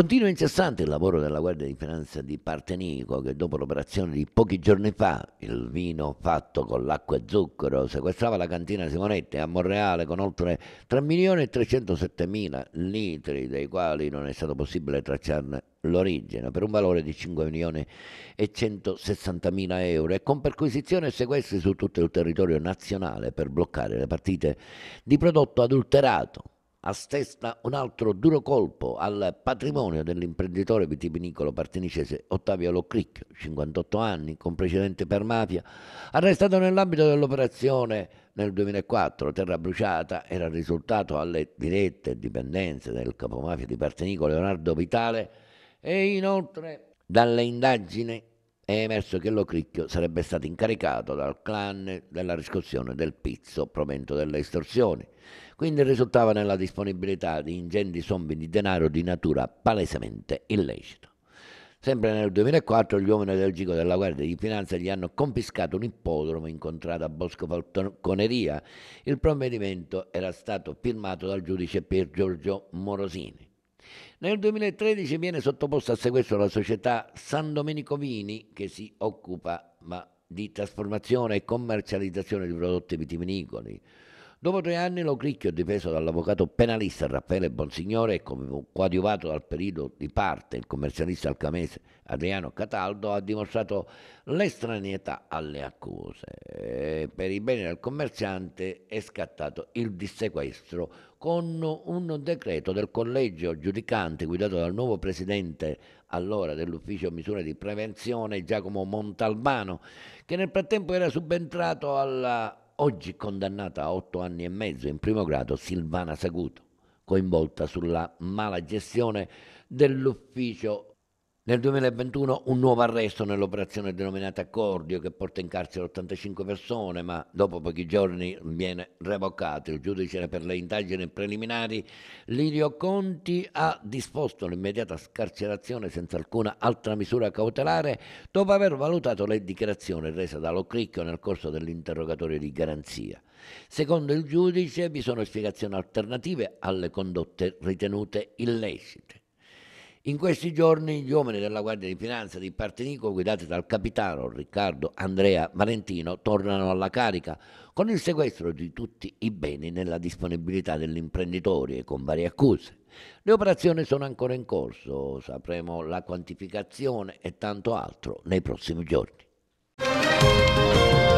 Continua incessante il lavoro della Guardia di Finanza di Partenico che dopo l'operazione di pochi giorni fa, il vino fatto con l'acqua e zucchero, sequestrava la cantina Simonetti a Monreale con oltre 3 milioni e 307 mila litri, dei quali non è stato possibile tracciarne l'origine per un valore di 5 milioni e 160 mila euro e con perquisizione e sequestri su tutto il territorio nazionale per bloccare le partite di prodotto adulterato assesta un altro duro colpo al patrimonio dell'imprenditore vitivinicolo partenicese Ottavio Locricchio, 58 anni, con precedente per mafia, arrestato nell'ambito dell'operazione nel 2004 Terra Bruciata, era risultato alle dirette dipendenze del capomafia di Partenico Leonardo Vitale e inoltre dalle indagini è emerso che Locricchio sarebbe stato incaricato dal clan della riscossione del pizzo provento delle estorsioni, quindi risultava nella disponibilità di ingenti somme di denaro di natura palesemente illecita. Sempre nel 2004 gli uomini del Gico della Guardia di Finanza gli hanno confiscato un ippodromo incontrato a Bosco Falconeria. Il provvedimento era stato firmato dal giudice Pier Giorgio Morosini. Nel 2013 viene sottoposta a sequestro la società San Domenico Vini che si occupa ma, di trasformazione e commercializzazione di prodotti vitivinicoli, Dopo tre anni lo cricchio difeso dall'avvocato penalista Raffaele Bonsignore e coadiuvato dal periodo di parte il commercialista alcamese Adriano Cataldo, ha dimostrato l'estranietà alle accuse. E per i beni del commerciante è scattato il dissequestro con un decreto del collegio giudicante guidato dal nuovo presidente allora dell'ufficio misure di prevenzione Giacomo Montalbano, che nel frattempo era subentrato alla oggi condannata a otto anni e mezzo in primo grado Silvana Saguto, coinvolta sulla mala gestione dell'ufficio nel 2021 un nuovo arresto nell'operazione denominata Accordio che porta in carcere 85 persone, ma dopo pochi giorni viene revocato. Il giudice per le indagini preliminari Lirio Conti ha disposto l'immediata scarcerazione senza alcuna altra misura cautelare dopo aver valutato le dichiarazioni rese da Locricchio nel corso dell'interrogatorio di garanzia. Secondo il giudice vi sono spiegazioni alternative alle condotte ritenute illecite. In questi giorni gli uomini della Guardia di Finanza di Partenico, guidati dal capitano Riccardo Andrea Valentino, tornano alla carica con il sequestro di tutti i beni nella disponibilità dell'imprenditore e con varie accuse. Le operazioni sono ancora in corso, sapremo la quantificazione e tanto altro nei prossimi giorni. Música